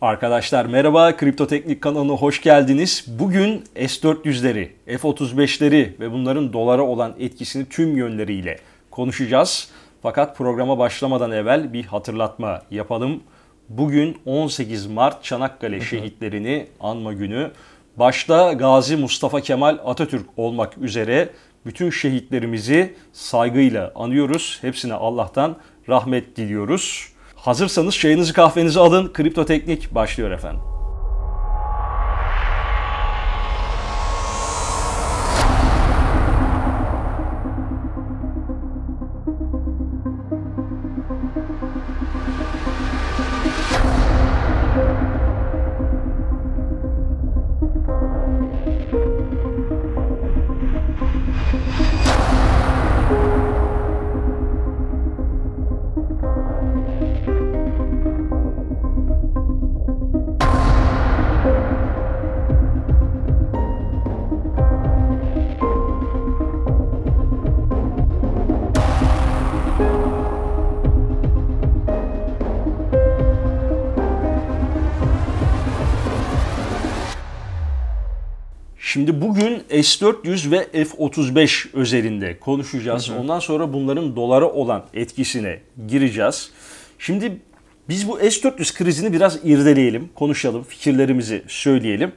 Arkadaşlar merhaba, Kripto Teknik kanalına hoş geldiniz. Bugün S400'leri, F35'leri ve bunların dolara olan etkisini tüm yönleriyle konuşacağız. Fakat programa başlamadan evvel bir hatırlatma yapalım. Bugün 18 Mart Çanakkale şehitlerini anma günü. Başta Gazi Mustafa Kemal Atatürk olmak üzere bütün şehitlerimizi saygıyla anıyoruz. Hepsine Allah'tan rahmet diliyoruz. Hazırsanız çayınızı kahvenizi alın. Kripto Teknik başlıyor efendim. Şimdi bugün S-400 ve F-35 özelinde konuşacağız. Hı hı. Ondan sonra bunların dolara olan etkisine gireceğiz. Şimdi biz bu S-400 krizini biraz irdeleyelim, konuşalım, fikirlerimizi söyleyelim.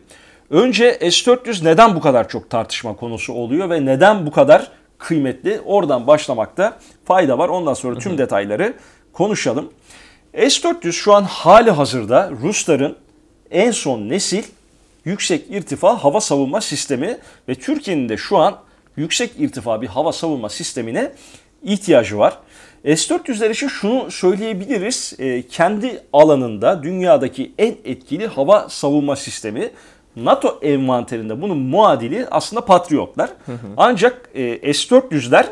Önce S-400 neden bu kadar çok tartışma konusu oluyor ve neden bu kadar kıymetli? Oradan başlamakta fayda var. Ondan sonra tüm hı hı. detayları konuşalım. S-400 şu an hali hazırda Rusların en son nesil yüksek irtifa hava savunma sistemi ve Türkiye'nin de şu an yüksek irtifa bir hava savunma sistemine ihtiyacı var. S-400'ler için şunu söyleyebiliriz. E, kendi alanında dünyadaki en etkili hava savunma sistemi NATO envanterinde bunun muadili aslında Patriotlar. Ancak e, S-400'ler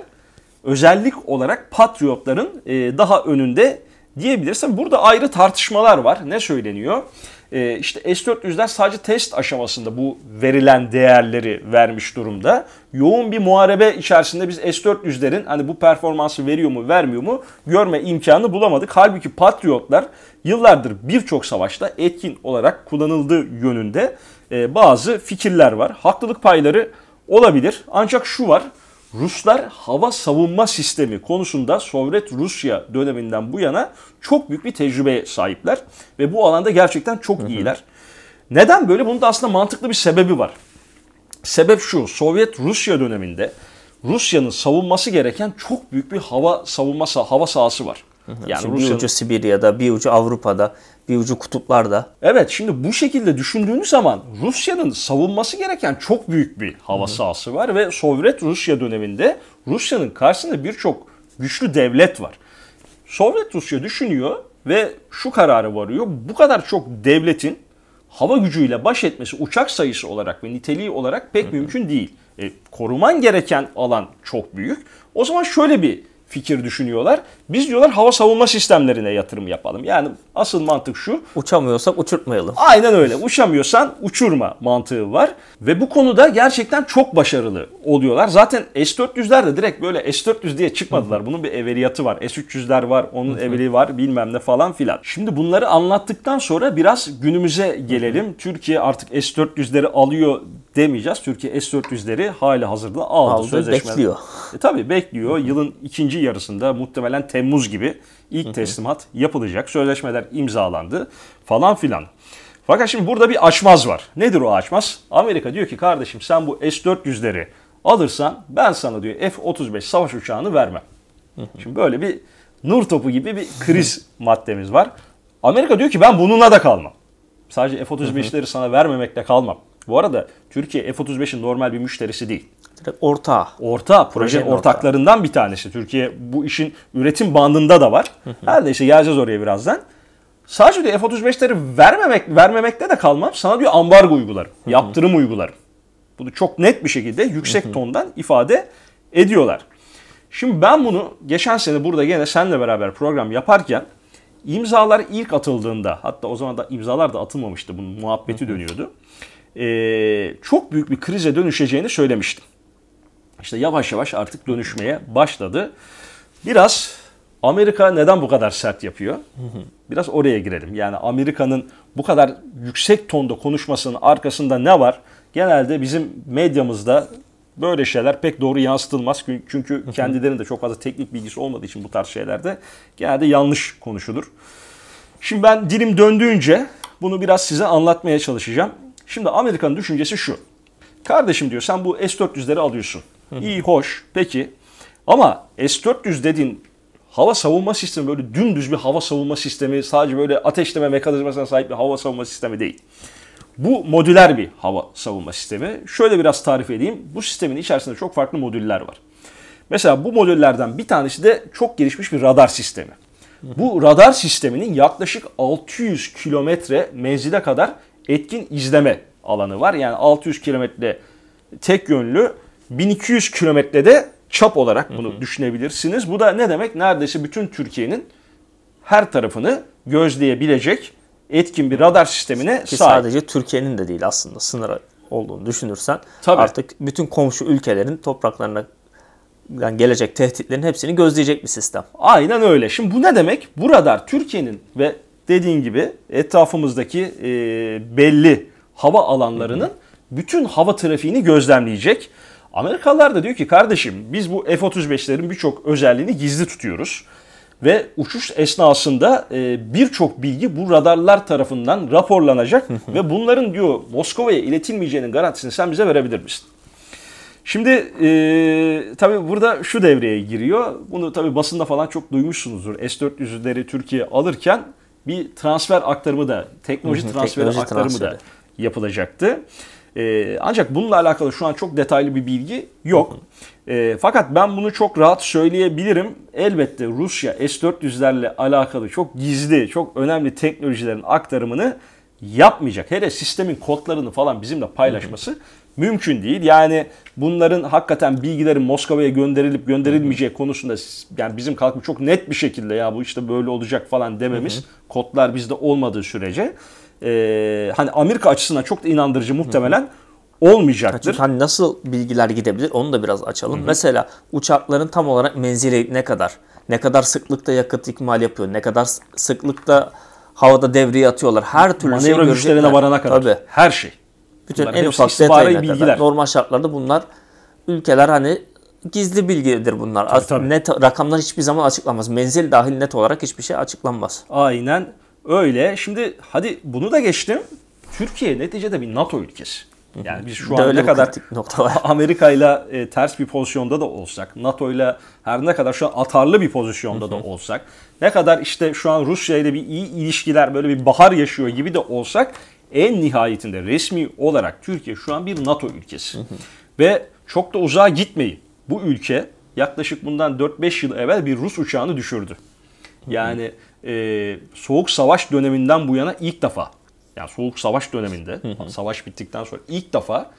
özellik olarak Patriotların e, daha önünde diyebiliriz. Burada ayrı tartışmalar var. Ne söyleniyor? e, işte S400'ler sadece test aşamasında bu verilen değerleri vermiş durumda. Yoğun bir muharebe içerisinde biz S400'lerin hani bu performansı veriyor mu vermiyor mu görme imkanı bulamadık. Halbuki Patriotlar yıllardır birçok savaşta etkin olarak kullanıldığı yönünde e, bazı fikirler var. Haklılık payları olabilir ancak şu var Ruslar hava savunma sistemi konusunda Sovyet Rusya döneminden bu yana çok büyük bir tecrübeye sahipler ve bu alanda gerçekten çok iyiler. Neden böyle? Bunun da aslında mantıklı bir sebebi var. Sebep şu, Sovyet Rusya döneminde Rusya'nın savunması gereken çok büyük bir hava savunma hava sahası var. Yani şimdi Rusya'nın... bir ucu Sibirya'da, bir ucu Avrupa'da, bir ucu kutuplarda. Evet şimdi bu şekilde düşündüğünüz zaman Rusya'nın savunması gereken çok büyük bir hava sahası var ve Sovyet Rusya döneminde Rusya'nın karşısında birçok güçlü devlet var. Sovyet Rusya düşünüyor ve şu kararı varıyor. Bu kadar çok devletin hava gücüyle baş etmesi uçak sayısı olarak ve niteliği olarak pek Hı-hı. mümkün değil. E, koruman gereken alan çok büyük. O zaman şöyle bir fikir düşünüyorlar. Biz diyorlar hava savunma sistemlerine yatırım yapalım. Yani asıl mantık şu. Uçamıyorsak uçurtmayalım. Aynen öyle. Uçamıyorsan uçurma mantığı var. Ve bu konuda gerçekten çok başarılı oluyorlar. Zaten S-400'ler de direkt böyle S-400 diye çıkmadılar. Bunun bir evveliyatı var. S-300'ler var. Onun evveli var bilmem ne falan filan. Şimdi bunları anlattıktan sonra biraz günümüze gelelim. Türkiye artık S-400'leri alıyor demeyeceğiz. Türkiye S-400'leri hali hazırda aldı. aldı sözleşme. Bekliyor. E, tabii bekliyor. Yılın ikinci yarısında muhtemelen Temmuz gibi ilk teslimat yapılacak. Sözleşmeler imzalandı falan filan. Fakat şimdi burada bir açmaz var. Nedir o açmaz? Amerika diyor ki kardeşim sen bu S-400'leri alırsan ben sana diyor F-35 savaş uçağını vermem. Şimdi böyle bir nur topu gibi bir kriz maddemiz var. Amerika diyor ki ben bununla da kalmam. Sadece F-35'leri sana vermemekle kalmam. Bu arada Türkiye F-35'in normal bir müşterisi değil. Direkt ortağı. Orta, proje Projenin ortaklarından ortağı. bir tanesi. Türkiye bu işin üretim bandında da var. Her neyse geleceğiz oraya birazdan. Sadece diyor F-35'leri vermemek, vermemekte de kalmam. Sana diyor ambargo uygularım, yaptırım uygularım. Bunu çok net bir şekilde yüksek tondan ifade ediyorlar. Şimdi ben bunu geçen sene burada yine senle beraber program yaparken imzalar ilk atıldığında hatta o zaman da imzalar da atılmamıştı bunun muhabbeti dönüyordu. Ee, çok büyük bir krize dönüşeceğini söylemiştim işte yavaş yavaş artık dönüşmeye başladı. Biraz Amerika neden bu kadar sert yapıyor? Biraz oraya girelim. Yani Amerika'nın bu kadar yüksek tonda konuşmasının arkasında ne var? Genelde bizim medyamızda böyle şeyler pek doğru yansıtılmaz. Çünkü kendilerinin de çok fazla teknik bilgisi olmadığı için bu tarz şeylerde genelde yanlış konuşulur. Şimdi ben dilim döndüğünce bunu biraz size anlatmaya çalışacağım. Şimdi Amerika'nın düşüncesi şu. Kardeşim diyor sen bu S-400'leri alıyorsun. İyi hoş peki ama S-400 dedin hava savunma sistemi böyle dümdüz bir hava savunma sistemi sadece böyle ateşleme mekanizmasına sahip bir hava savunma sistemi değil. Bu modüler bir hava savunma sistemi. Şöyle biraz tarif edeyim. Bu sistemin içerisinde çok farklı modüller var. Mesela bu modüllerden bir tanesi de çok gelişmiş bir radar sistemi. Bu radar sisteminin yaklaşık 600 kilometre menzile kadar etkin izleme alanı var. Yani 600 kilometre tek yönlü 1200 kilometrede çap olarak bunu hı hı. düşünebilirsiniz. Bu da ne demek? Neredeyse bütün Türkiye'nin her tarafını gözleyebilecek etkin bir radar sistemine Ki sahip. Sadece Türkiye'nin de değil aslında sınır olduğunu düşünürsen Tabii. artık bütün komşu ülkelerin topraklarına yani gelecek tehditlerin hepsini gözleyecek bir sistem. Aynen öyle. Şimdi bu ne demek? Bu radar Türkiye'nin ve dediğin gibi etrafımızdaki e, belli hava alanlarının hı hı. bütün hava trafiğini gözlemleyecek Amerikalılar da diyor ki kardeşim biz bu F-35'lerin birçok özelliğini gizli tutuyoruz. Ve uçuş esnasında e, birçok bilgi bu radarlar tarafından raporlanacak ve bunların diyor Moskova'ya iletilmeyeceğinin garantisini sen bize verebilir misin? Şimdi e, tabii burada şu devreye giriyor. Bunu tabii basında falan çok duymuşsunuzdur. S-400'leri Türkiye alırken bir transfer aktarımı da, teknoloji transferi aktarımı da yapılacaktı. E, ancak bununla alakalı şu an çok detaylı bir bilgi yok. E, fakat ben bunu çok rahat söyleyebilirim. Elbette Rusya S-400'lerle alakalı çok gizli, çok önemli teknolojilerin aktarımını yapmayacak. Hele sistemin kodlarını falan bizimle paylaşması mümkün değil. Yani bunların hakikaten bilgileri Moskova'ya gönderilip gönderilmeyeceği konusunda yani bizim kalkıp çok net bir şekilde ya bu işte böyle olacak falan dememiz kodlar bizde olmadığı sürece e, hani Amerika açısından çok da inandırıcı muhtemelen olmayacaktır. Hani nasıl bilgiler gidebilir onu da biraz açalım. Hı hı. Mesela uçakların tam olarak menzili ne kadar? Ne kadar sıklıkta yakıt ikmal yapıyor? Ne kadar sıklıkta havada devreye atıyorlar? Her türlü Manevra şey görecekler. güçlerine varana kadar. Tabii. Her şey. Bütün Bunlar en ufak detayına bilgiler. kadar. Normal şartlarda bunlar ülkeler hani gizli bilgidir bunlar. Tabii, tabii. Net rakamlar hiçbir zaman açıklanmaz. Menzil dahil net olarak hiçbir şey açıklanmaz. Aynen Öyle. Şimdi hadi bunu da geçtim. Türkiye neticede bir NATO ülkesi. Yani biz şu an ne kadar Amerika ile e, ters bir pozisyonda da olsak, NATO ile her ne kadar şu an atarlı bir pozisyonda da olsak, ne kadar işte şu an Rusya ile bir iyi ilişkiler böyle bir bahar yaşıyor gibi de olsak en nihayetinde resmi olarak Türkiye şu an bir NATO ülkesi. Ve çok da uzağa gitmeyin. Bu ülke yaklaşık bundan 4-5 yıl evvel bir Rus uçağını düşürdü. Yani e, Soğuk Savaş döneminden bu yana ilk defa yani Soğuk Savaş döneminde savaş bittikten sonra ilk defa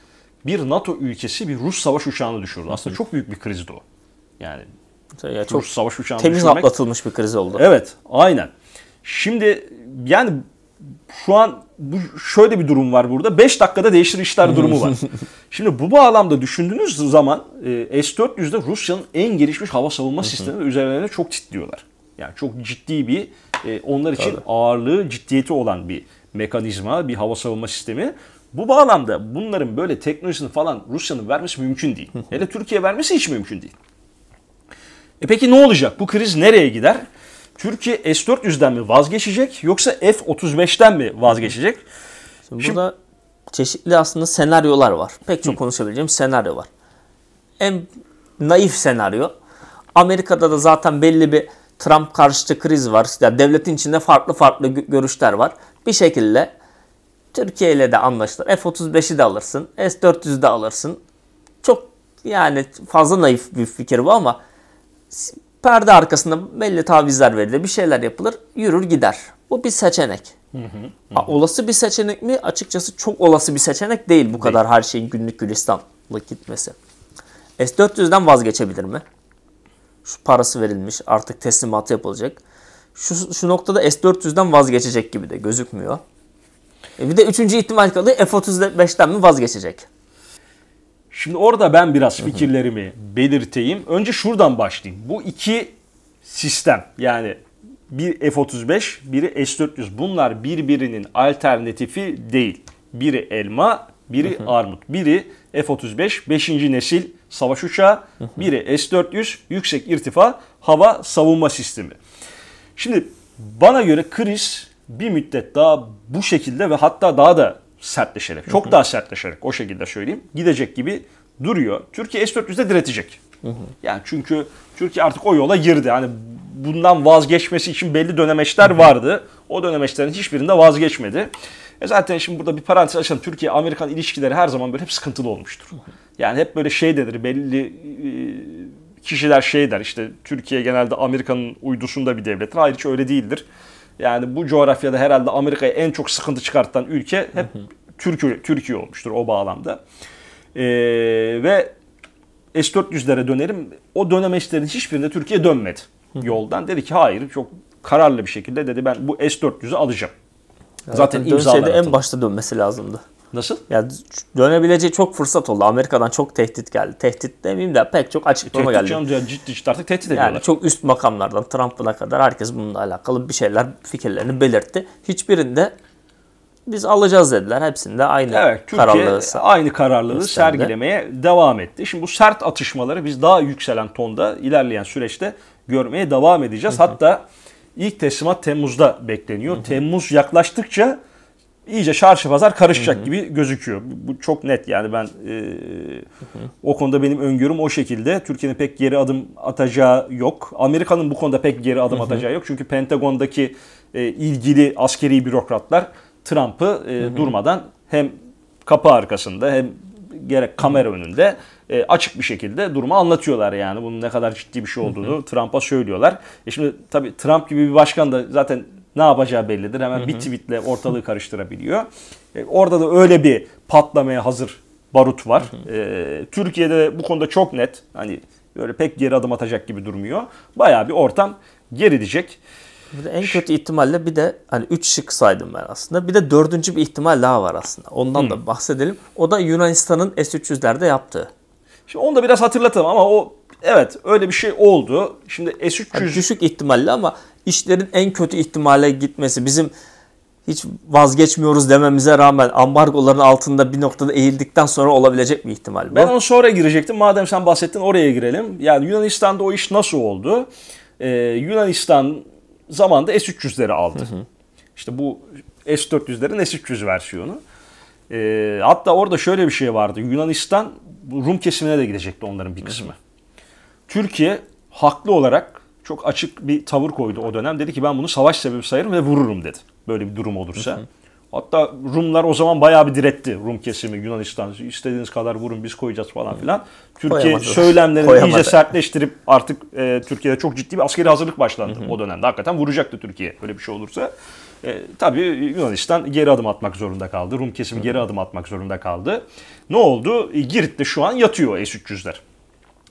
bir NATO ülkesi bir Rus savaş uçağını düşürdü. Aslında çok büyük bir krizdi o. Yani şey, ya çok Rus savaş uçağını temiz düşürmek. atlatılmış bir kriz oldu. Evet, aynen. Şimdi yani şu an bu şöyle bir durum var burada. 5 dakikada değişir işler durumu var. Şimdi bu bağlamda düşündüğünüz zaman e, S-400'de Rusya'nın en gelişmiş hava savunma sistemi üzerlerine çok titriyorlar. Yani çok ciddi bir e, onlar için Tabii. ağırlığı, ciddiyeti olan bir mekanizma, bir hava savunma sistemi. Bu bağlamda bunların böyle teknolojisini falan Rusya'nın vermesi mümkün değil. Hele Türkiye vermesi hiç mümkün değil. E peki ne olacak? Bu kriz nereye gider? Türkiye S-400'den mi vazgeçecek yoksa F-35'ten mi vazgeçecek? Şimdi, Şimdi burada çeşitli aslında senaryolar var. Pek çok hı. konuşabileceğim senaryo var. En naif senaryo. Amerika'da da zaten belli bir Trump karşıtı kriz var. Yani devletin içinde farklı farklı görüşler var. Bir şekilde Türkiye ile de anlaşılır. F-35'i de alırsın. S-400'ü de alırsın. Çok yani fazla naif bir fikir bu ama perde arkasında belli tavizler verilir. Bir şeyler yapılır. Yürür gider. Bu bir seçenek. Hı hı, hı. olası bir seçenek mi? Açıkçası çok olası bir seçenek değil bu değil. kadar her şeyin günlük gülistanlık gitmesi. S-400'den vazgeçebilir mi? Şu parası verilmiş. Artık teslimatı yapılacak. Şu, şu noktada S400'den vazgeçecek gibi de gözükmüyor. E bir de üçüncü ihtimal kalıyor. F35'ten mi vazgeçecek? Şimdi orada ben biraz fikirlerimi belirteyim. Önce şuradan başlayayım. Bu iki sistem yani bir F-35, biri S-400. Bunlar birbirinin alternatifi değil. Biri elma, biri armut. Biri F-35 5. nesil savaş uçağı, biri S-400 yüksek irtifa hava savunma sistemi. Şimdi bana göre kriz bir müddet daha bu şekilde ve hatta daha da sertleşerek, çok daha sertleşerek o şekilde söyleyeyim gidecek gibi duruyor. Türkiye S-400'de diretecek. Yani çünkü Türkiye artık o yola girdi. Hani bundan vazgeçmesi için belli dönemeçler vardı. O dönemeçlerin hiçbirinde vazgeçmedi. E zaten şimdi burada bir parantez açalım. Türkiye-Amerikan ilişkileri her zaman böyle hep sıkıntılı olmuştur. Yani hep böyle şey denir belli e, kişiler şey der işte Türkiye genelde Amerika'nın uydusunda bir devlettir. Hayır hiç öyle değildir. Yani bu coğrafyada herhalde Amerika'ya en çok sıkıntı çıkartan ülke hep Türkiye, Türkiye olmuştur o bağlamda. Ee, ve S-400'lere dönelim. O dönem dönemeçlerin hiçbirinde Türkiye dönmedi yoldan. Dedi ki hayır çok kararlı bir şekilde dedi ben bu S-400'ü alacağım. Zaten, Zaten dönse de en başta dönmesi lazımdı. Nasıl? Ya dönebileceği çok fırsat oldu. Amerika'dan çok tehdit geldi. Tehdit demeyeyim de pek çok açıklama geldi. Tehdit ciddi ciddi artık tehdit ediyorlar. Yani çok üst makamlardan Trump'ına kadar herkes bununla alakalı bir şeyler fikirlerini belirtti. Hiçbirinde biz alacağız dediler. Hepsinde aynı evet, kararlılığı. E, aynı kararlılığı üstlendi. sergilemeye devam etti. Şimdi bu sert atışmaları biz daha yükselen tonda ilerleyen süreçte görmeye devam edeceğiz. Hatta ilk teslimat Temmuz'da bekleniyor. Temmuz yaklaştıkça iyice çarşı pazar karışacak Hı-hı. gibi gözüküyor. Bu çok net yani ben e, o konuda benim öngörüm o şekilde. Türkiye'nin pek geri adım atacağı yok. Amerika'nın bu konuda pek geri adım Hı-hı. atacağı yok. Çünkü Pentagon'daki e, ilgili askeri bürokratlar Trump'ı e, durmadan hem kapı arkasında hem gerek kamera önünde e, açık bir şekilde durumu anlatıyorlar yani. Bunun ne kadar ciddi bir şey olduğunu Trump'a söylüyorlar. E şimdi tabii Trump gibi bir başkan da zaten ne yapacağı bellidir. Hemen hı hı. bir tweetle ortalığı karıştırabiliyor. E, orada da öyle bir patlamaya hazır barut var. Hı e, Türkiye'de bu konuda çok net. Hani böyle pek geri adım atacak gibi durmuyor. Bayağı bir ortam gerilecek. Bir de en kötü ihtimalle bir de hani 3 şık saydım ben aslında. Bir de dördüncü bir ihtimal daha var aslında. Ondan hmm. da bahsedelim. O da Yunanistan'ın S-300'lerde yaptığı. Şimdi onu da biraz hatırlatalım ama o evet öyle bir şey oldu. Şimdi S-300... Yani düşük ihtimalle ama işlerin en kötü ihtimale gitmesi bizim hiç vazgeçmiyoruz dememize rağmen ambargoların altında bir noktada eğildikten sonra olabilecek bir ihtimal bu. Ben onu sonra girecektim. Madem sen bahsettin oraya girelim. Yani Yunanistan'da o iş nasıl oldu? Ee, Yunanistan zamanında S-300'leri aldı. Hı hı. İşte bu S-400'lerin S-300 versiyonu. Ee, hatta orada şöyle bir şey vardı. Yunanistan Rum kesimine de gidecekti onların bir kısmı. Hı hı. Türkiye haklı olarak çok açık bir tavır koydu o dönem. Dedi ki ben bunu savaş sebebi sayarım ve vururum dedi. Böyle bir durum olursa. Hatta Rumlar o zaman bayağı bir diretti Rum kesimi Yunanistan. istediğiniz kadar vurun biz koyacağız falan filan. Türkiye Koyamadı. söylemlerini Koyamadı. iyice sertleştirip artık e, Türkiye'de çok ciddi bir askeri hazırlık başlandı o dönemde. Hakikaten vuracaktı Türkiye böyle bir şey olursa. E, tabii Yunanistan geri adım atmak zorunda kaldı. Rum kesimi geri adım atmak zorunda kaldı. Ne oldu? E, Girit'te şu an yatıyor S-300'ler.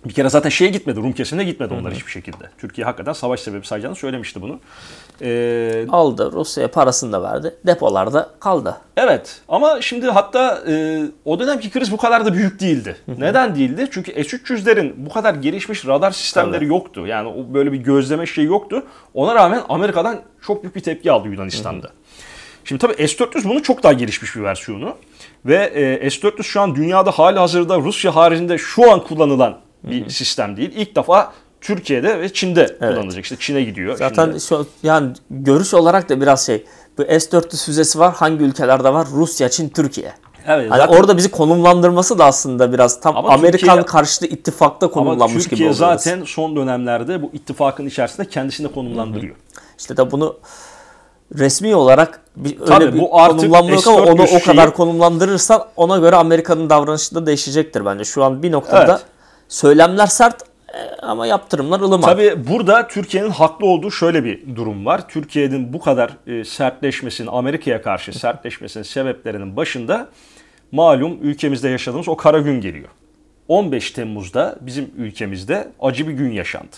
Bir kere zaten şeye gitmedi, Rum kesimine gitmedi onlar Hı-hı. hiçbir şekilde. Türkiye hakikaten savaş sebebi sayacağını söylemişti bunu. Ee, Aldı, Rusya'ya parasını da verdi. Depolarda kaldı. Evet ama şimdi hatta e, o dönemki kriz bu kadar da büyük değildi. Hı-hı. Neden değildi? Çünkü S-300'lerin bu kadar gelişmiş radar sistemleri Tabii. yoktu. Yani o böyle bir gözleme şeyi yoktu. Ona rağmen Amerika'dan çok büyük bir tepki aldı Yunanistan'da. Hı-hı. Şimdi tabii S-400 bunu çok daha gelişmiş bir versiyonu. Ve e, S-400 şu an dünyada hali hazırda Rusya haricinde şu an kullanılan bir hı hı. sistem değil. İlk defa Türkiye'de ve Çin'de evet. kullanılacak. İşte Çin'e gidiyor. Zaten şimdi. şu, yani görüş olarak da biraz şey. Bu S-400 füzesi var. Hangi ülkelerde var? Rusya, Çin, Türkiye. Evet, hani zaten... orada bizi konumlandırması da aslında biraz tam ama Amerikan Türkiye, karşıtı ittifakta konumlanmış ama Türkiye gibi oluyor. zaten son dönemlerde bu ittifakın içerisinde kendisini konumlandırıyor. Hı hı. İşte de bunu resmi olarak bir, Tabii, öyle bir bu artık konumlanma yok ama onu şeyi... o kadar konumlandırırsan ona göre Amerika'nın davranışı da değişecektir bence. Şu an bir noktada evet Söylemler sert e, ama yaptırımlar ılıman. Tabii burada Türkiye'nin haklı olduğu şöyle bir durum var. Türkiye'nin bu kadar e, sertleşmesinin, Amerika'ya karşı sertleşmesinin sebeplerinin başında malum ülkemizde yaşadığımız o kara gün geliyor. 15 Temmuz'da bizim ülkemizde acı bir gün yaşandı.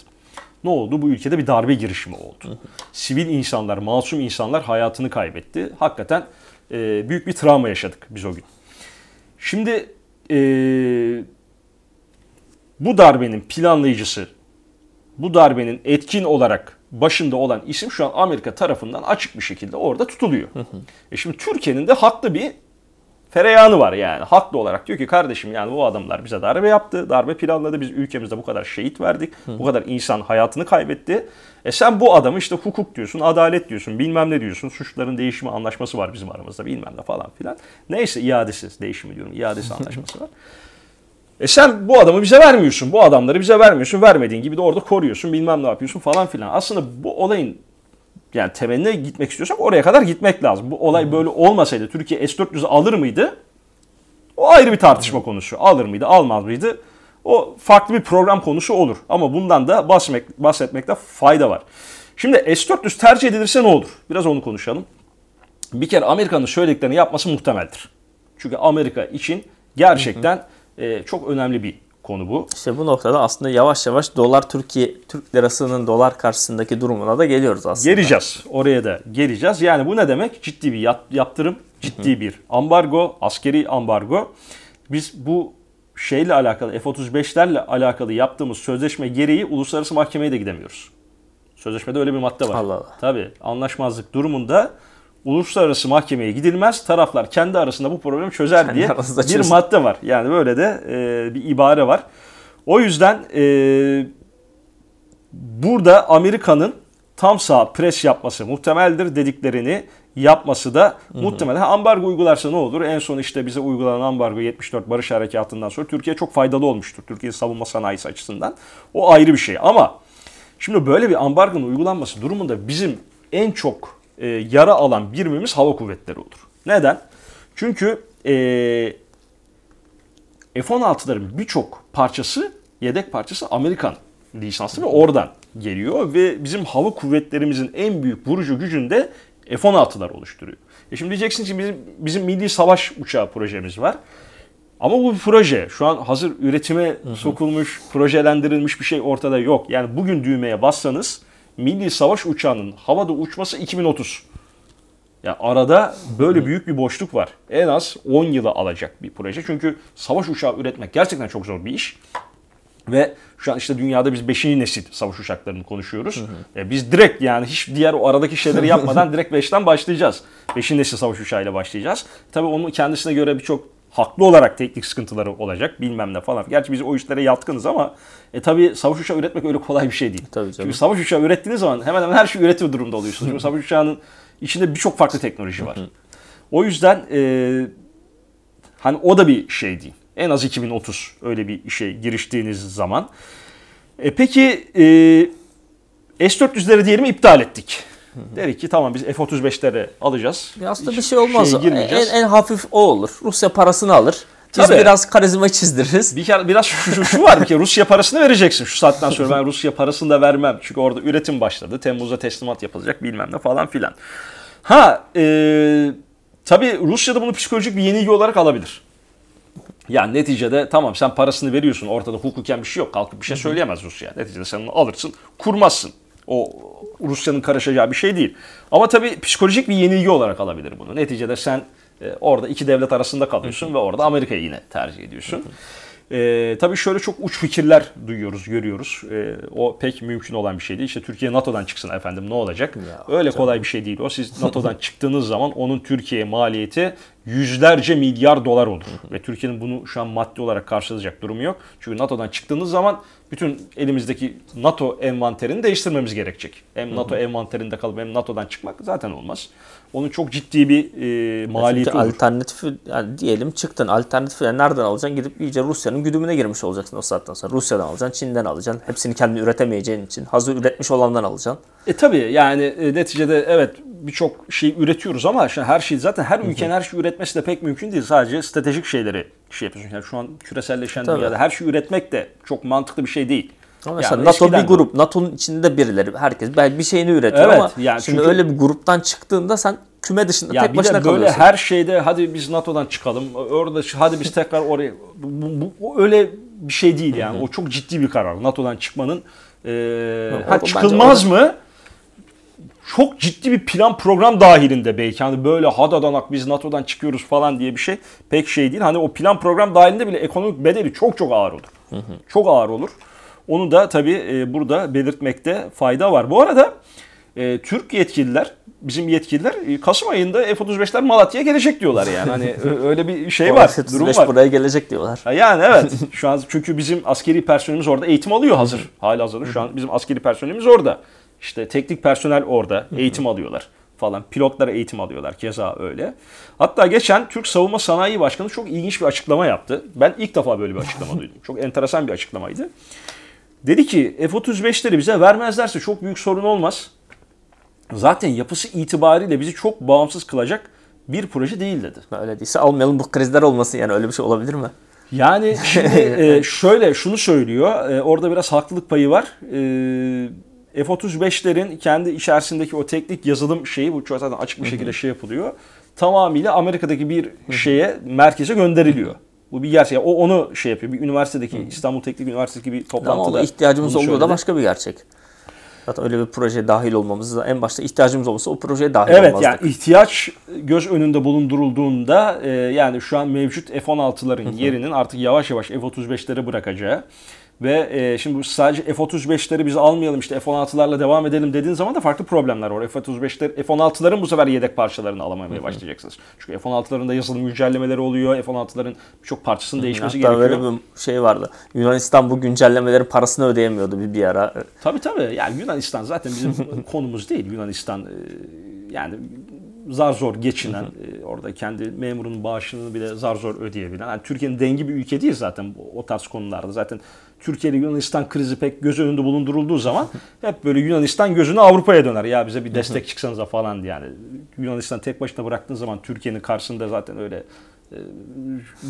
Ne oldu? Bu ülkede bir darbe girişimi oldu. Sivil insanlar, masum insanlar hayatını kaybetti. Hakikaten e, büyük bir travma yaşadık biz o gün. Şimdi e, bu darbenin planlayıcısı, bu darbenin etkin olarak başında olan isim şu an Amerika tarafından açık bir şekilde orada tutuluyor. E şimdi Türkiye'nin de haklı bir fereyanı var yani. Haklı olarak diyor ki kardeşim yani bu adamlar bize darbe yaptı, darbe planladı. Biz ülkemizde bu kadar şehit verdik, bu kadar insan hayatını kaybetti. E sen bu adamı işte hukuk diyorsun, adalet diyorsun, bilmem ne diyorsun. Suçların değişimi anlaşması var bizim aramızda bilmem ne falan filan. Neyse iadesiz değişimi diyorum, iadesi anlaşması var. E sen bu adamı bize vermiyorsun. Bu adamları bize vermiyorsun. Vermediğin gibi de orada koruyorsun. Bilmem ne yapıyorsun falan filan. Aslında bu olayın yani temeline gitmek istiyorsak oraya kadar gitmek lazım. Bu olay böyle olmasaydı Türkiye s 400 alır mıydı? O ayrı bir tartışma konusu. Alır mıydı, almaz mıydı? O farklı bir program konusu olur. Ama bundan da bahsetmek, bahsetmekte fayda var. Şimdi S-400 tercih edilirse ne olur? Biraz onu konuşalım. Bir kere Amerika'nın söylediklerini yapması muhtemeldir. Çünkü Amerika için gerçekten hı hı. E, çok önemli bir konu bu. İşte bu noktada aslında yavaş yavaş dolar Türkiye Türk lirasının dolar karşısındaki durumuna da geliyoruz aslında. Geleceğiz. Oraya da geleceğiz. Yani bu ne demek? Ciddi bir yaptırım, ciddi bir ambargo, askeri ambargo. Biz bu şeyle alakalı F-35'lerle alakalı yaptığımız sözleşme gereği uluslararası mahkemeye de gidemiyoruz. Sözleşmede öyle bir madde var. Allah Allah. Tabii anlaşmazlık durumunda uluslararası mahkemeye gidilmez. Taraflar kendi arasında bu problemi çözer kendi diye bir çözüm. madde var. Yani böyle de e, bir ibare var. O yüzden e, burada Amerika'nın tam sağ pres yapması muhtemeldir dediklerini yapması da muhtemel. hı muhtemelen ambargo uygularsa ne olur? En son işte bize uygulanan ambargo 74 Barış Harekatı'ndan sonra Türkiye çok faydalı olmuştur. Türkiye savunma sanayisi açısından. O ayrı bir şey ama şimdi böyle bir ambargonun uygulanması durumunda bizim en çok e, yara alan birimimiz hava kuvvetleri olur. Neden? Çünkü e, F-16'ların birçok parçası, yedek parçası Amerikan lisanslı ve oradan geliyor ve bizim hava kuvvetlerimizin en büyük vurucu gücünde F-16'lar oluşturuyor. E şimdi diyeceksin ki bizim, bizim milli savaş uçağı projemiz var. Ama bu bir proje. Şu an hazır üretime sokulmuş, projelendirilmiş bir şey ortada yok. Yani bugün düğmeye bassanız milli savaş uçağının havada uçması 2030. Ya yani arada böyle büyük bir boşluk var. En az 10 yılı alacak bir proje. Çünkü savaş uçağı üretmek gerçekten çok zor bir iş. Ve şu an işte dünyada biz 5. nesil savaş uçaklarını konuşuyoruz. Hı hı. E biz direkt yani hiç diğer o aradaki şeyleri yapmadan direkt 5'ten başlayacağız. 5. nesil savaş uçağıyla başlayacağız. Tabii onun kendisine göre birçok haklı olarak teknik sıkıntıları olacak bilmem ne falan. Gerçi biz o işlere yatkınız ama e tabii savaş uçağı üretmek öyle kolay bir şey değil. Tabii canım. Çünkü savaş uçağı ürettiğiniz zaman hemen hemen her şeyi üretiyor durumda oluyorsunuz. Çünkü savaş uçağının içinde birçok farklı teknoloji var. o yüzden e, hani o da bir şey değil. En az 2030 öyle bir işe giriştiğiniz zaman. E, peki e, S-400'leri diyelim iptal ettik. Der ki tamam biz F-35'leri alacağız. Ya aslında Hiç bir şey olmaz. En, en hafif o olur. Rusya parasını alır. Biz Tabii. biraz karizma çizdiririz. Bir kere biraz şu, şu, şu var bir kere Rusya parasını vereceksin şu saatten sonra ben Rusya parasını da vermem. Çünkü orada üretim başladı. Temmuz'da teslimat yapılacak bilmem ne falan filan. Ha e, tabii Rusya da bunu psikolojik bir yenilgi olarak alabilir. Yani neticede tamam sen parasını veriyorsun ortada hukuken bir şey yok kalkıp bir şey söyleyemez Rusya. Neticede sen onu alırsın kurmazsın. O Rusya'nın karışacağı bir şey değil. Ama tabii psikolojik bir yenilgi olarak alabilir bunu. Neticede sen e, orada iki devlet arasında kalıyorsun ve orada Amerika'yı yine tercih ediyorsun. hı E, tabii şöyle çok uç fikirler duyuyoruz, görüyoruz. E, o pek mümkün olan bir şey değil. İşte Türkiye NATO'dan çıksın efendim ne olacak? Ya, Öyle canım. kolay bir şey değil o. Siz NATO'dan çıktığınız zaman onun Türkiye maliyeti yüzlerce milyar dolar olur. Ve Türkiye'nin bunu şu an maddi olarak karşılayacak durumu yok. Çünkü NATO'dan çıktığınız zaman bütün elimizdeki NATO envanterini değiştirmemiz gerekecek. Hem NATO envanterinde kalıp hem NATO'dan çıkmak zaten olmaz. Onun çok ciddi bir e, maliyeti Çünkü olur. Alternatif yani diyelim çıktın alternatif yani nereden alacaksın? Gidip iyice Rusya'nın güdümüne girmiş olacaksın o saatten sonra. Rusya'dan alacaksın, Çin'den alacaksın. Hepsini kendi üretemeyeceğin için hazır üretmiş olandan alacaksın. E tabii yani e, neticede evet birçok şey üretiyoruz ama her şey zaten her ülkenin her şey üret üretmesi de pek mümkün değil. Sadece stratejik şeyleri şey yapıyorsun. Yani şu an küreselleşen Tabii. dünyada her şeyi üretmek de çok mantıklı bir şey değil. Ama mesela yani NATO bir grup. NATO'nun içinde birileri, herkes belki bir şeyini üretiyor evet, ama yani şimdi çünkü, öyle bir gruptan çıktığında sen küme dışında ya tek başına kalıyorsun. böyle her şeyde hadi biz NATO'dan çıkalım. Orada hadi biz tekrar oraya bu, bu öyle bir şey değil yani. Hı hı. O çok ciddi bir karar. NATO'dan çıkmanın e, ha, çıkılmaz mı? çok ciddi bir plan program dahilinde belki hani böyle hadadanak biz NATO'dan çıkıyoruz falan diye bir şey pek şey değil. Hani o plan program dahilinde bile ekonomik bedeli çok çok ağır olur. Hı hı. Çok ağır olur. Onu da tabii e, burada belirtmekte fayda var. Bu arada e, Türk yetkililer, bizim yetkililer e, Kasım ayında F-35'ler Malatya'ya gelecek diyorlar yani. Hani öyle bir şey var, durum var. buraya gelecek diyorlar. Yani evet. Şu an çünkü bizim askeri personelimiz orada eğitim alıyor hazır. Hala hazır. Şu an bizim askeri personelimiz orada. İşte teknik personel orada eğitim alıyorlar falan. Pilotlara eğitim alıyorlar keza öyle. Hatta geçen Türk Savunma Sanayi Başkanı çok ilginç bir açıklama yaptı. Ben ilk defa böyle bir açıklama duydum. Çok enteresan bir açıklamaydı. Dedi ki F-35'leri bize vermezlerse çok büyük sorun olmaz. Zaten yapısı itibariyle bizi çok bağımsız kılacak bir proje değil dedi. Öyle değilse almayalım bu krizler olmasın yani öyle bir şey olabilir mi? Yani şimdi e, şöyle şunu söylüyor. E, orada biraz haklılık payı var. Eee F-35'lerin kendi içerisindeki o teknik yazılım şeyi bu zaten açık bir şekilde şey yapılıyor. Tamamıyla Amerika'daki bir şeye merkeze gönderiliyor. Bu bir gerçek. O onu şey yapıyor. Bir üniversitedeki İstanbul Teknik Üniversitesi bir toplantıda. Ama ihtiyacımız olduğu da başka bir gerçek. Zaten öyle bir projeye dahil olmamız da en başta ihtiyacımız olmasa o projeye dahil olmazdık. Evet yani ihtiyaç göz önünde bulundurulduğunda e, yani şu an mevcut F-16'ların yerinin artık yavaş yavaş F-35'lere bırakacağı ve e, şimdi sadece F-35'leri biz almayalım işte F-16'larla devam edelim dediğin zaman da farklı problemler var. F-35'ler, F-16'ların bu sefer yedek parçalarını alamamaya başlayacaksınız. Çünkü F-16'ların da yazılım güncellemeleri oluyor. F-16'ların birçok parçasının değişmesi Hatta gerekiyor. Hatta böyle bir şey vardı. Yunanistan bu güncellemelerin parasını ödeyemiyordu bir, bir ara. Tabii tabii. Yani Yunanistan zaten bizim konumuz değil. Yunanistan e, yani zar zor geçinen, e, orada kendi memuru'nun bağışını bile zar zor ödeyebilen. Yani Türkiye'nin dengi bir ülke değil zaten o tarz konularda. Zaten Türkiye ile Yunanistan krizi pek göz önünde bulundurulduğu zaman hep böyle Yunanistan gözünü Avrupa'ya döner. Ya bize bir destek çıksanıza falan yani. Yunanistan tek başına bıraktığın zaman Türkiye'nin karşısında zaten öyle e,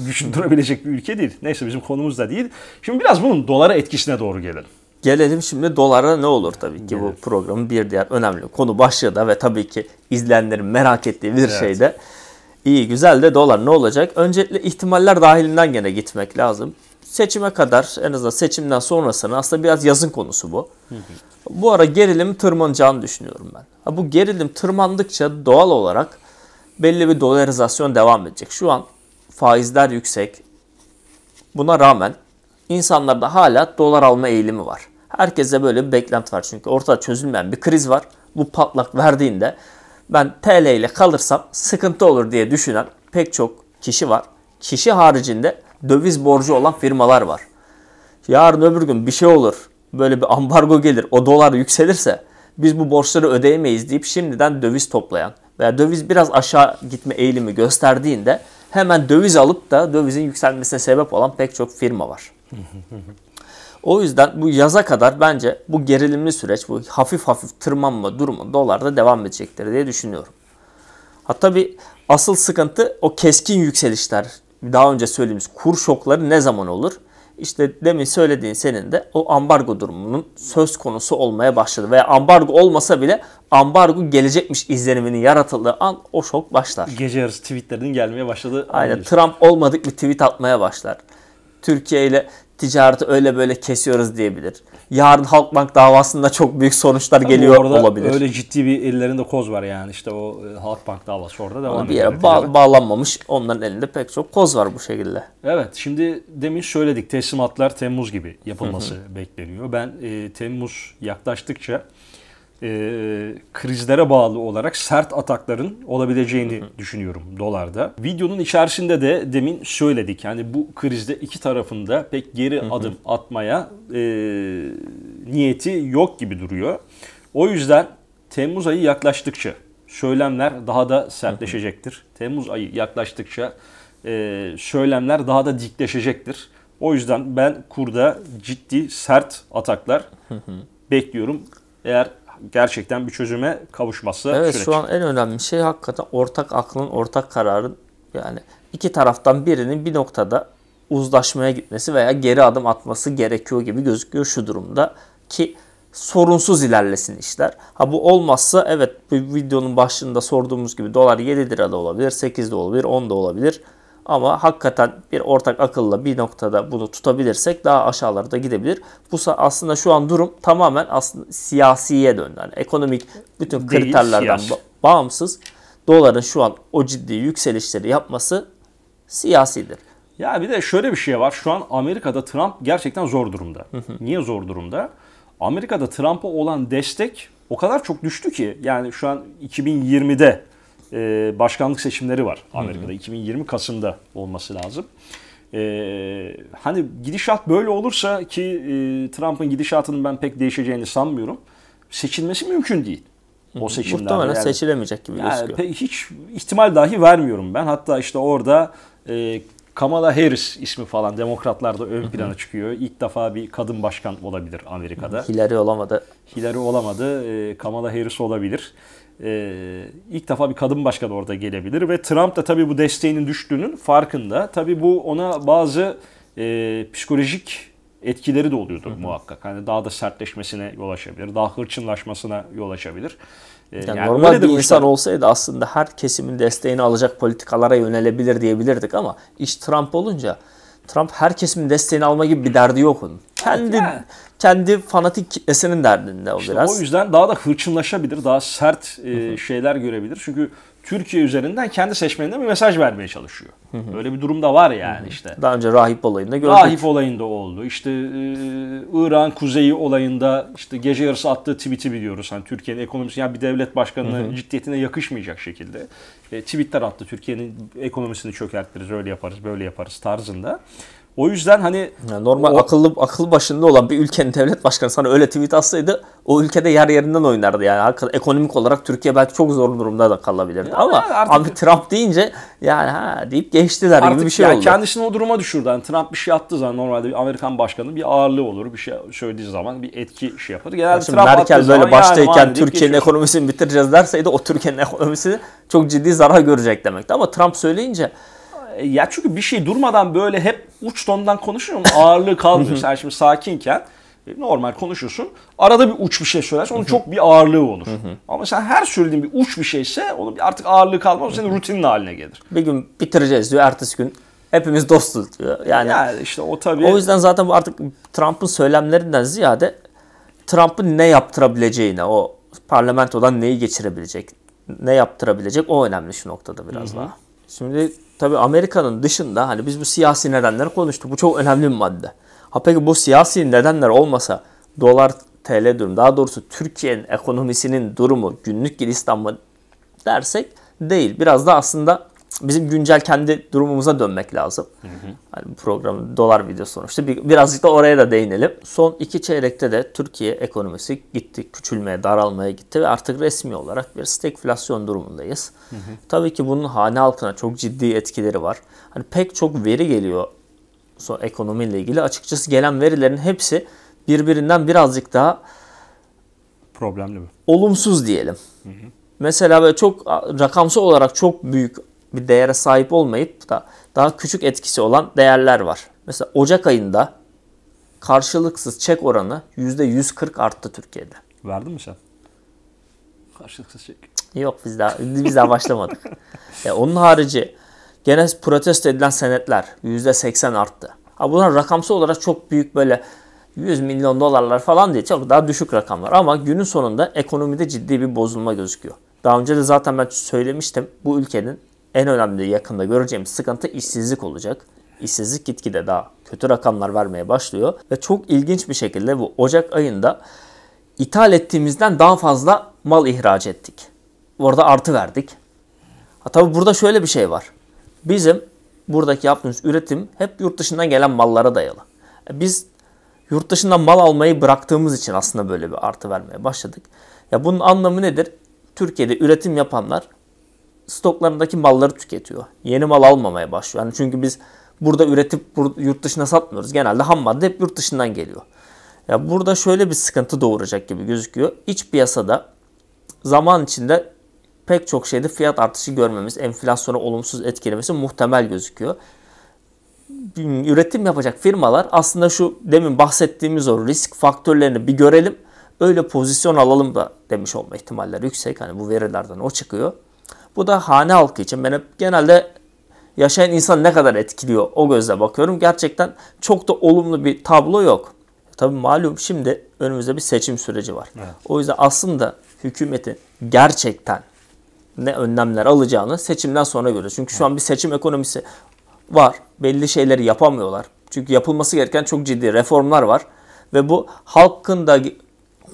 güçlü durabilecek bir ülke değil. Neyse bizim konumuz da değil. Şimdi biraz bunun dolara etkisine doğru gelelim. Gelelim şimdi dolara ne olur tabii ki Gelir. bu programın bir diğer önemli konu başlığı da ve tabii ki izleyenlerin merak ettiği bir evet. şey de. İyi güzel de dolar ne olacak? Öncelikle ihtimaller dahilinden gene gitmek lazım seçime kadar en azından seçimden sonrasını aslında biraz yazın konusu bu. Bu ara gerilim tırmanacağını düşünüyorum ben. Ha, bu gerilim tırmandıkça doğal olarak belli bir dolarizasyon devam edecek. Şu an faizler yüksek. Buna rağmen insanlarda hala dolar alma eğilimi var. Herkese böyle bir beklenti var. Çünkü ortada çözülmeyen bir kriz var. Bu patlak verdiğinde ben TL ile kalırsam sıkıntı olur diye düşünen pek çok kişi var. Kişi haricinde döviz borcu olan firmalar var. Yarın öbür gün bir şey olur. Böyle bir ambargo gelir. O dolar yükselirse biz bu borçları ödeyemeyiz deyip şimdiden döviz toplayan veya döviz biraz aşağı gitme eğilimi gösterdiğinde hemen döviz alıp da dövizin yükselmesine sebep olan pek çok firma var. o yüzden bu yaza kadar bence bu gerilimli süreç, bu hafif hafif tırmanma durumu dolarda devam edecektir diye düşünüyorum. Hatta bir asıl sıkıntı o keskin yükselişler daha önce söylediğimiz kur şokları ne zaman olur? İşte demin söylediğin senin de o ambargo durumunun söz konusu olmaya başladı. Veya ambargo olmasa bile ambargo gelecekmiş izleniminin yaratıldığı an o şok başlar. Gece yarısı tweetlerinin gelmeye başladı. Aynen Trump olmadık bir tweet atmaya başlar. Türkiye ile ticareti öyle böyle kesiyoruz diyebilir. Yarın Halkbank davasında çok büyük sonuçlar Tabii geliyor orada olabilir. Öyle ciddi bir ellerinde koz var yani işte o e, Halkbank davası orada devam ediyor. Bir yere ba- bağlanmamış onların elinde pek çok koz var bu şekilde. Evet şimdi demin söyledik teslimatlar Temmuz gibi yapılması bekleniyor. Ben e, Temmuz yaklaştıkça e, krizlere bağlı olarak sert atakların olabileceğini hı hı. düşünüyorum dolarda. Videonun içerisinde de demin söyledik. Yani bu krizde iki tarafında pek geri hı hı. adım atmaya e, niyeti yok gibi duruyor. O yüzden Temmuz ayı yaklaştıkça söylemler daha da sertleşecektir. Hı hı. Temmuz ayı yaklaştıkça e, söylemler daha da dikleşecektir. O yüzden ben kurda ciddi sert ataklar bekliyorum. Eğer gerçekten bir çözüme kavuşması Evet süreç. şu an en önemli şey hakikaten ortak aklın, ortak kararın yani iki taraftan birinin bir noktada uzlaşmaya gitmesi veya geri adım atması gerekiyor gibi gözüküyor şu durumda ki sorunsuz ilerlesin işler. Ha bu olmazsa evet bu videonun başında sorduğumuz gibi dolar 7 lira da olabilir, 8 de olabilir, 10 da olabilir. Ama hakikaten bir ortak akılla bir noktada bunu tutabilirsek daha aşağılarda gidebilir. Bu aslında şu an durum tamamen aslında siyasiye döndü. Yani ekonomik bütün kriterlerden siyasi. bağımsız doların şu an o ciddi yükselişleri yapması siyasidir. Ya bir de şöyle bir şey var. Şu an Amerika'da Trump gerçekten zor durumda. Hı hı. Niye zor durumda? Amerika'da Trump'a olan destek o kadar çok düştü ki yani şu an 2020'de e, başkanlık seçimleri var Amerika'da. Hı hı. 2020 Kasım'da olması lazım. Ee, hani gidişat böyle olursa ki e, Trump'ın gidişatının ben pek değişeceğini sanmıyorum. Seçilmesi mümkün değil. O seçimlerde Muhtemelen yani, seçilemeyecek gibi yani gözüküyor. Pe- hiç ihtimal dahi vermiyorum ben. Hatta işte orada e, Kamala Harris ismi falan demokratlarda ön plana çıkıyor. İlk defa bir kadın başkan olabilir Amerika'da. Hillary olamadı. Hillary olamadı. E, Kamala Harris olabilir. Ee, ilk defa bir kadın başkan orada gelebilir ve Trump da tabii bu desteğinin düştüğünün farkında. Tabii bu ona bazı e, psikolojik etkileri de oluyordur muhakkak. Hani daha da sertleşmesine yol açabilir, daha hırçınlaşmasına yol açabilir. Ee, yani yani normal bir insan işte. olsaydı aslında her kesimin desteğini alacak politikalara yönelebilir diyebilirdik ama iş Trump olunca Trump her kesimin desteğini alma gibi bir derdi yok onun. Kendi yani. kendi fanatik kitlesinin derdinde o işte biraz. O yüzden daha da hırçınlaşabilir, daha sert e, şeyler görebilir. Çünkü Türkiye üzerinden kendi seçmenine bir mesaj vermeye çalışıyor. Hı hı. Böyle bir durum da var yani hı hı. işte. Daha önce rahip olayında gördük. Rahip olayında oldu. İşte e, İran kuzeyi olayında işte gece yarısı attığı tweet'i biliyoruz. Hani Türkiye'nin ekonomisi yani bir devlet başkanının hı hı. ciddiyetine yakışmayacak şekilde e, tweetler attı. Türkiye'nin ekonomisini çökertiriz, öyle yaparız, böyle yaparız tarzında. O yüzden hani yani normal o, akıllı akıl başında olan bir ülkenin devlet başkanı sana öyle tweet atsaydı o ülkede yer yerinden oynardı yani ekonomik olarak Türkiye belki çok zor durumda da kalabilirdi yani ama artık, abi Trump deyince yani ha deyip geçtiler artık gibi bir şey yani oldu. kendisini o duruma düşürdü. Yani Trump bir şey attı zaman normalde bir Amerikan başkanı bir ağırlığı olur. Bir şey söylediği zaman bir etki şey yapar. Genelde yani Trump Merkel böyle baştayken yani, Türkiye'nin ekonomisini bitireceğiz derseydi o Türkiye'nin ekonomisini çok ciddi zarar görecek demekti ama Trump söyleyince ya çünkü bir şey durmadan böyle hep uç tondan konuşuyorsun ağırlığı kalmıyor. Sen şimdi sakinken e, normal konuşuyorsun. Arada bir uç bir şey söylersen onun çok bir ağırlığı olur. Ama sen her söylediğin bir uç bir şeyse onun artık ağırlığı kalmaz. O senin rutinin haline gelir. Bir gün bitireceğiz diyor. Ertesi gün hepimiz dostuz diyor. Yani, yani işte o tabii. O yüzden zaten bu artık Trump'ın söylemlerinden ziyade Trump'ın ne yaptırabileceğine, o parlamentodan neyi geçirebilecek, ne yaptırabilecek o önemli şu noktada biraz Hı-hı. daha. Şimdi tabii Amerika'nın dışında hani biz bu siyasi nedenleri konuştuk. Bu çok önemli bir madde. Ha peki bu siyasi nedenler olmasa dolar TL durum daha doğrusu Türkiye'nin ekonomisinin durumu günlük mı dersek değil. Biraz da aslında bizim güncel kendi durumumuza dönmek lazım. Hı hı. Yani programın dolar video sonuçta bir, birazcık da oraya da değinelim. Son iki çeyrekte de Türkiye ekonomisi gitti, küçülmeye, daralmaya gitti ve artık resmi olarak bir stagflasyon durumundayız. Hı hı. Tabii ki bunun hane halkına çok ciddi etkileri var. Hani pek çok veri geliyor son ekonomiyle ilgili. Açıkçası gelen verilerin hepsi birbirinden birazcık daha problemli mi? Olumsuz diyelim. Hı hı. Mesela ve çok rakamsal olarak çok büyük bir değere sahip olmayıp da daha küçük etkisi olan değerler var. Mesela Ocak ayında karşılıksız çek oranı %140 arttı Türkiye'de. Verdin mi sen? Karşılıksız çek. Yok biz daha biz daha başlamadık. ya onun harici gene protesto edilen senetler %80 arttı. Ha bunlar rakamsal olarak çok büyük böyle 100 milyon dolarlar falan diye çok daha düşük rakamlar. Ama günün sonunda ekonomide ciddi bir bozulma gözüküyor. Daha önce de zaten ben söylemiştim bu ülkenin en önemli yakında göreceğimiz sıkıntı işsizlik olacak. İşsizlik gitgide daha kötü rakamlar vermeye başlıyor ve çok ilginç bir şekilde bu Ocak ayında ithal ettiğimizden daha fazla mal ihraç ettik. Orada artı verdik. Ha, tabii burada şöyle bir şey var. Bizim buradaki yaptığımız üretim hep yurt dışından gelen mallara dayalı. E, biz yurt dışından mal almayı bıraktığımız için aslında böyle bir artı vermeye başladık. Ya bunun anlamı nedir? Türkiye'de üretim yapanlar stoklarındaki malları tüketiyor. Yeni mal almamaya başlıyor. Yani çünkü biz burada üretip yurt dışına satmıyoruz. Genelde ham madde hep yurt dışından geliyor. Ya burada şöyle bir sıkıntı doğuracak gibi gözüküyor. İç piyasada zaman içinde pek çok şeyde fiyat artışı görmemiz, enflasyona olumsuz etkilemesi muhtemel gözüküyor. Üretim yapacak firmalar aslında şu demin bahsettiğimiz o risk faktörlerini bir görelim. Öyle pozisyon alalım da demiş olma ihtimalleri yüksek. Hani bu verilerden o çıkıyor. Bu da hane halkı için. Ben hep genelde yaşayan insan ne kadar etkiliyor o gözle bakıyorum. Gerçekten çok da olumlu bir tablo yok. Tabii malum şimdi önümüzde bir seçim süreci var. Evet. O yüzden aslında hükümetin gerçekten ne önlemler alacağını seçimden sonra göreceğiz. Çünkü şu an bir seçim ekonomisi var. Belli şeyleri yapamıyorlar. Çünkü yapılması gereken çok ciddi reformlar var. Ve bu halkın da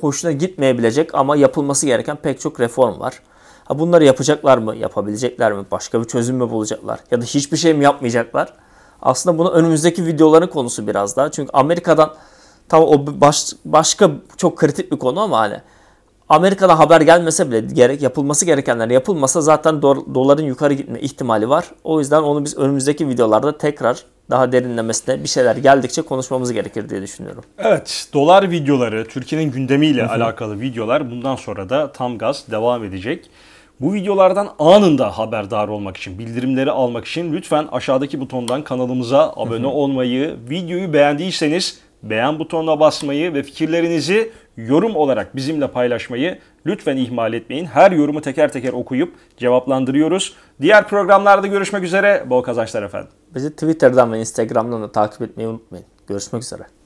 hoşuna gitmeyebilecek ama yapılması gereken pek çok reform var. Ha bunları yapacaklar mı? Yapabilecekler mi? Başka bir çözüm mü bulacaklar? Ya da hiçbir şey mi yapmayacaklar? Aslında bunu önümüzdeki videoların konusu biraz daha. Çünkü Amerika'dan tam o baş, başka çok kritik bir konu ama hani Amerika'da haber gelmese bile gerek yapılması gerekenler yapılmasa zaten do doların yukarı gitme ihtimali var. O yüzden onu biz önümüzdeki videolarda tekrar daha derinlemesine bir şeyler geldikçe konuşmamız gerekir diye düşünüyorum. Evet, dolar videoları, Türkiye'nin gündemiyle alakalı videolar bundan sonra da tam gaz devam edecek. Bu videolardan anında haberdar olmak için, bildirimleri almak için lütfen aşağıdaki butondan kanalımıza abone olmayı, videoyu beğendiyseniz beğen butonuna basmayı ve fikirlerinizi yorum olarak bizimle paylaşmayı lütfen ihmal etmeyin. Her yorumu teker teker okuyup cevaplandırıyoruz. Diğer programlarda görüşmek üzere. Bol kazançlar efendim. Bizi Twitter'dan ve Instagram'dan da takip etmeyi unutmayın. Görüşmek üzere.